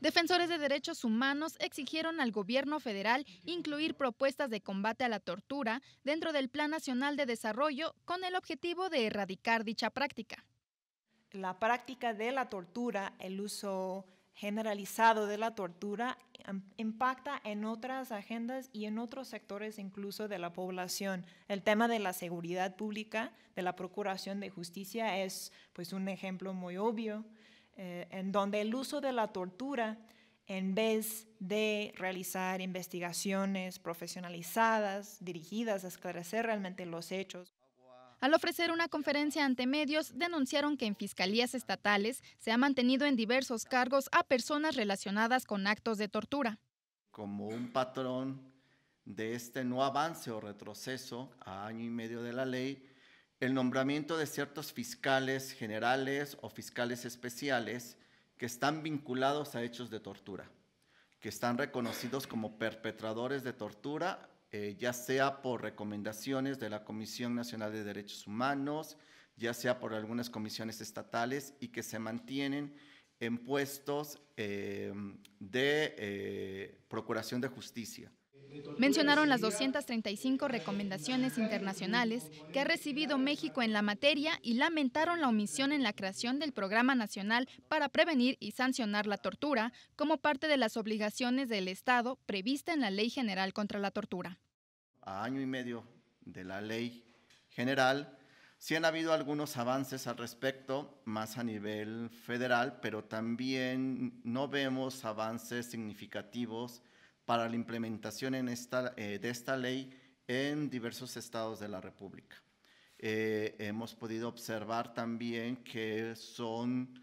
Defensores de derechos humanos exigieron al gobierno federal incluir propuestas de combate a la tortura dentro del Plan Nacional de Desarrollo con el objetivo de erradicar dicha práctica. La práctica de la tortura, el uso generalizado de la tortura, impacta en otras agendas y en otros sectores incluso de la población. El tema de la seguridad pública, de la procuración de justicia, es pues un ejemplo muy obvio. Eh, en donde el uso de la tortura, en vez de realizar investigaciones profesionalizadas dirigidas a esclarecer realmente los hechos, al ofrecer una conferencia ante medios, denunciaron que en fiscalías estatales se ha mantenido en diversos cargos a personas relacionadas con actos de tortura. Como un patrón de este no avance o retroceso a año y medio de la ley, el nombramiento de ciertos fiscales generales o fiscales especiales que están vinculados a hechos de tortura, que están reconocidos como perpetradores de tortura, eh, ya sea por recomendaciones de la Comisión Nacional de Derechos Humanos, ya sea por algunas comisiones estatales y que se mantienen en puestos eh, de eh, procuración de justicia. Mencionaron las 235 recomendaciones internacionales que ha recibido México en la materia y lamentaron la omisión en la creación del Programa Nacional para Prevenir y Sancionar la Tortura como parte de las obligaciones del Estado prevista en la Ley General contra la Tortura. A año y medio de la Ley General, sí han habido algunos avances al respecto, más a nivel federal, pero también no vemos avances significativos para la implementación en esta, eh, de esta ley en diversos estados de la República. Eh, hemos podido observar también que son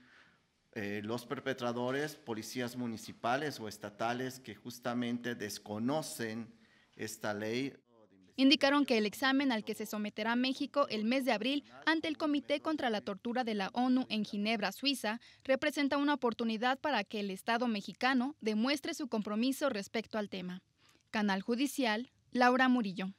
eh, los perpetradores, policías municipales o estatales que justamente desconocen esta ley indicaron que el examen al que se someterá México el mes de abril ante el Comité contra la Tortura de la ONU en Ginebra, Suiza, representa una oportunidad para que el Estado mexicano demuestre su compromiso respecto al tema. Canal Judicial, Laura Murillo.